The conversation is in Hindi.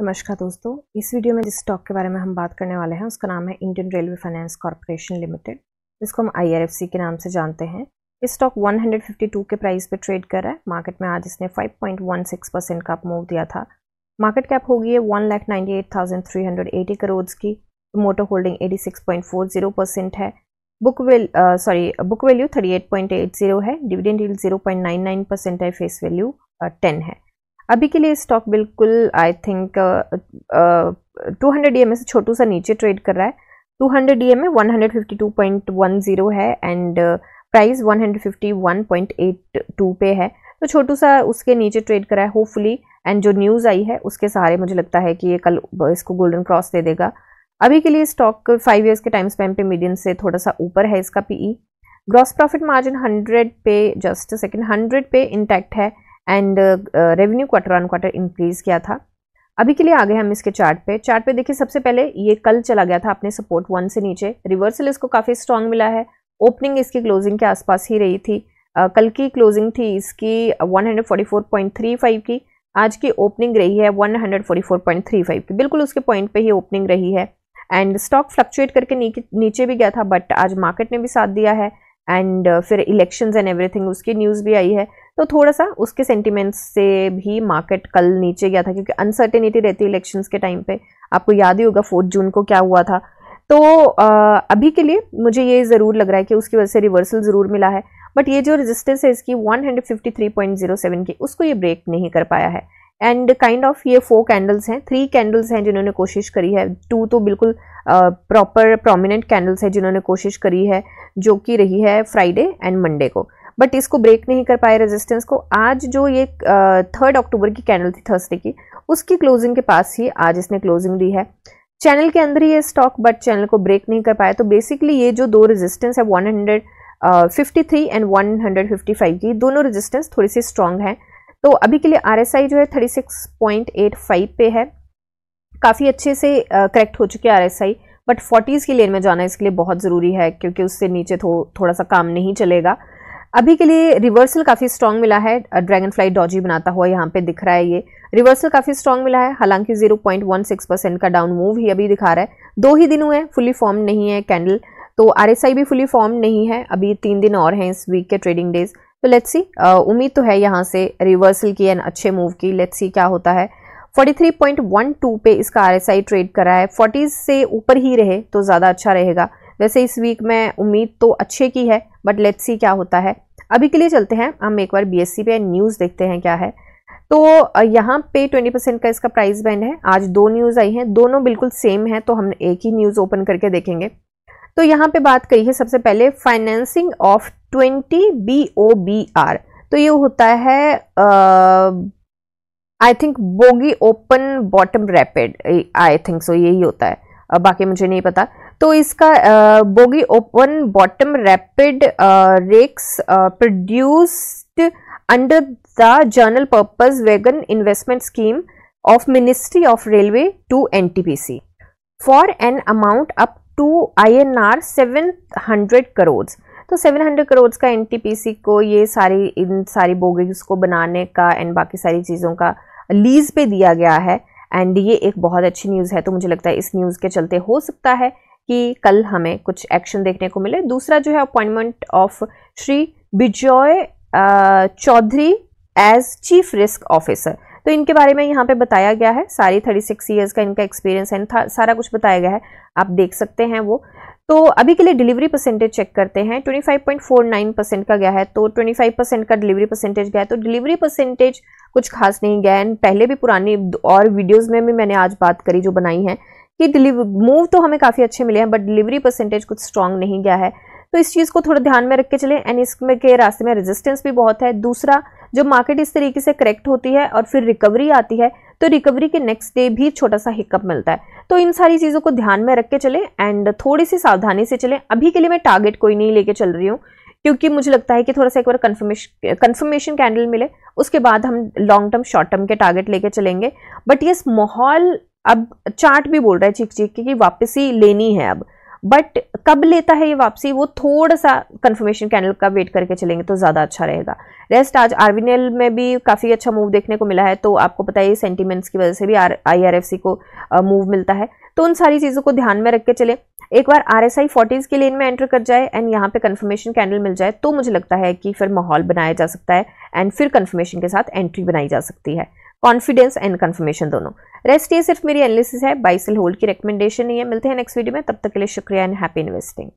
नमस्कार दोस्तों इस वीडियो में जिस स्टॉक के बारे में हम बात करने वाले हैं उसका नाम है Indian Railway Finance Corporation Limited जिसको हम आईआरएफसी के नाम से जानते हैं इस स्टॉक 152 के प्राइस पे ट्रेड कर रहा है मार्केट में आज इसने 5.16 परसेंट का मूव दिया था मार्केट कैप होगी तो है one lakh ninety eight thousand three hundred eighty crore की मोटो holding eighty six point four zero percent है book well sorry book value thirty eight point eight zero है dividend zero point nine nine percent है फेस वैल्यू टेन है अभी के लिए स्टॉक बिल्कुल I think two hundred E से छोटू सा नीचे ट्रेड कर रहा है टू हंड्रेड ई में one hundred fifty two point one zero है and price one hundred fifty one point eight two पे है तो छोटू सा उसके नीचे ट्रेड करा है होपफुली एंड जो न्यूज़ आई है उसके सहारे मुझे लगता है कि ये कल uh, इसको गोल्डन क्रॉस दे देगा अभी के लिए स्टॉक फाइव इयर्स के टाइम स्पैन पे मीडियम से थोड़ा सा ऊपर है इसका PE gross profit margin hundred पे जस्ट सेकेंड हंड्रेड पे इंटैक्ट है and revenue quarter on quarter increase किया था अभी के लिए आ गए हम इसके चार्ट पे चार्ट पे देखिए सबसे पहले ये कल चला गया था अपने सपोर्ट वन से नीचे रिवर्सल इसको काफ़ी स्ट्रांग मिला है ओपनिंग इसकी क्लोजिंग के आसपास ही रही थी आ, कल की क्लोजिंग थी इसकी 144.35 की आज की ओपनिंग रही है 144.35 की बिल्कुल उसके पॉइंट पे ही ओपनिंग रही है एंड स्टॉक फ्लक्चुएट करके नीचे भी गया था बट आज मार्केट ने भी साथ दिया है एंड uh, फिर इलेक्शंस एंड एवरीथिंग उसकी न्यूज़ भी आई है तो थोड़ा सा उसके सेंटिमेंट्स से भी मार्केट कल नीचे गया था क्योंकि अनसर्टेनिटी रहती है इलेक्शंस के टाइम पे आपको याद ही होगा फोर्थ जून को क्या हुआ था तो आ, अभी के लिए मुझे ये ज़रूर लग रहा है कि उसकी वजह से रिवर्सल ज़रूर मिला है बट ये जो रेजिस्टेंस है इसकी 153.07 की उसको ये ब्रेक नहीं कर पाया है एंड काइंड ऑफ ये फोर कैंडल्स हैं थ्री कैंडल्स हैं जिन्होंने कोशिश करी है टू तो बिल्कुल प्रॉपर प्रोमिनेंट कैंडल्स हैं जिन्होंने कोशिश करी है जो कि रही है फ्राइडे एंड मंडे को बट इसको ब्रेक नहीं कर पाए रेजिस्टेंस को आज जो ये थर्ड अक्टूबर की कैंडल थी थर्सडे की उसकी क्लोजिंग के पास ही आज इसने क्लोजिंग दी है चैनल के अंदर ही ये स्टॉक बट चैनल को ब्रेक नहीं कर पाया तो बेसिकली ये जो दो रेजिस्टेंस है 153 एंड 155 की दोनों रेजिस्टेंस थोड़ी सी स्ट्रांग हैं तो अभी के लिए आरएसआई जो है 36.85 पे है काफ़ी अच्छे से करेक्ट हो हो R S RSI but 40s की लेन में जाना इसके लिए बहुत ज़रूरी है क्योंकि उससे नीचे थो, थोड़ा सा काम नहीं चलेगा अभी के लिए रिवर्सल काफ़ी स्ट्रांग मिला है ड्रैगन फ्लाई डॉजी बनाता हुआ यहाँ पे दिख रहा है ये रिवर्सल काफ़ी स्ट्रांग मिला है हालांकि 0.16 परसेंट का डाउन मूव ही अभी दिखा रहा है दो ही दिन हुए हैं फुली फॉर्म नहीं है कैंडल तो आर भी फुली फॉर्म नहीं है अभी तीन दिन और हैं इस वीक के ट्रेडिंग डेज तो लेट्स सी उम्मीद तो है यहाँ से रिवर्सल की एंड अच्छे मूव की लेट्स सी क्या होता है 43.12 पे इसका आर ट्रेड कर रहा है 40 से ऊपर ही रहे तो ज़्यादा अच्छा रहेगा वैसे इस वीक में उम्मीद तो अच्छे की है बट लेट्स सी क्या होता है अभी के लिए चलते हैं हम एक बार बीएससी पे न्यूज़ देखते हैं क्या है तो यहाँ पे 20 परसेंट का इसका प्राइस बैंड है आज दो न्यूज़ आई हैं दोनों बिल्कुल सेम है तो हम एक ही न्यूज़ ओपन करके देखेंगे तो यहाँ पे बात करी है सबसे पहले financing of 20 B O B R तो ये होता है I think bogie open bottom rapid I think so यही होता है बाकी मुझे नहीं पता तो इसका bogie open bottom rapid rakes produced under the general purpose wagon investment scheme T P C for an amount up to I N R seven hundred crore तो 700 करोड़ का एनटीपीसी को ये सारी इन सारी बोगीज को बनाने का एंड बाकी सारी चीज़ों का लीज पे दिया गया है एंड ये एक बहुत अच्छी न्यूज़ है तो मुझे लगता है इस न्यूज़ के चलते हो सकता है कि कल हमें कुछ एक्शन देखने को मिले दूसरा जो है appointment of Shri Bijoy Chaudhary as chief risk officer तो इनके बारे में यहाँ पे बताया गया है सारी 36 सिक्स ईयर्स का इनका एक्सपीरियंस है सारा कुछ बताया गया है आप देख सकते हैं वो तो अभी के लिए डिलीवरी परसेंटेज चेक करते हैं 25.49 परसेंट का गया है तो 25 परसेंट का डिलीवरी परसेंटेज गया है तो डिलीवरी परसेंटेज कुछ खास नहीं गया है पहले भी पुरानी और वीडियोज में भी मैंने आज बात करी जो बनाई हैं कि डिलीवर मूव तो हमें काफ़ी अच्छे मिले हैं बट डिलीवरी परसेंटेज कुछ स्ट्रांग नहीं गया है तो इस चीज़ को थोड़ा ध्यान में रख के चलें एंड इसमें के रास्ते में रेजिस्टेंस भी बहुत है दूसरा जब मार्केट इस तरीके से करेक्ट होती है और फिर रिकवरी आती है तो रिकवरी के नेक्स्ट डे भी छोटा सा हिकअप मिलता है तो इन सारी चीज़ों को ध्यान में रख के चलें एंड थोड़ी सी सावधानी से चलें अभी के लिए मैं टारगेट कोई नहीं लेके चल रही हूँ क्योंकि मुझे लगता है कि थोड़ा सा एक बार कन्फर्मेशन कन्फर्मेशन कैंडल मिले उसके बाद हम लॉन्ग टर्म शॉर्ट टर्म के टारगेट लेके चलेंगे बट यस माहौल अब चार्ट भी बोल रहा है चीख चीख की कि वापसी लेनी है अब बट कब लेता है ये वापसी वो थोड़ा सा कंफर्मेशन कैंडल का वेट करके चलेंगे तो ज़्यादा अच्छा रहेगा रेस्ट आज आरवीएल में भी काफ़ी अच्छा मूव देखने को मिला है तो आपको पता है सेंटीमेंट्स की वजह से भी आर आई को मूव मिलता है तो उन सारी चीज़ों को ध्यान में रख के चले एक बार आर एस आई फोर्टीज़ लेन में एंटर कर जाए एंड यहाँ पे कन्फर्मेशन कैंडल मिल जाए तो मुझे लगता है कि फिर माहौल बनाया जा सकता है एंड फिर कन्फर्मेशन के साथ एंट्री बनाई जा सकती है कॉन्फिडेंस एंड कंफर्मेशन दोनों रेस्ट ये सिर्फ मेरी एनालिसिस है बाइसल होल्ड की रिकमेंडेशन नहीं है मिलते हैं नेक्स्ट वीडियो में तब तक के लिए शुक्रिया एंड हैप्पी इन्वेस्टिंग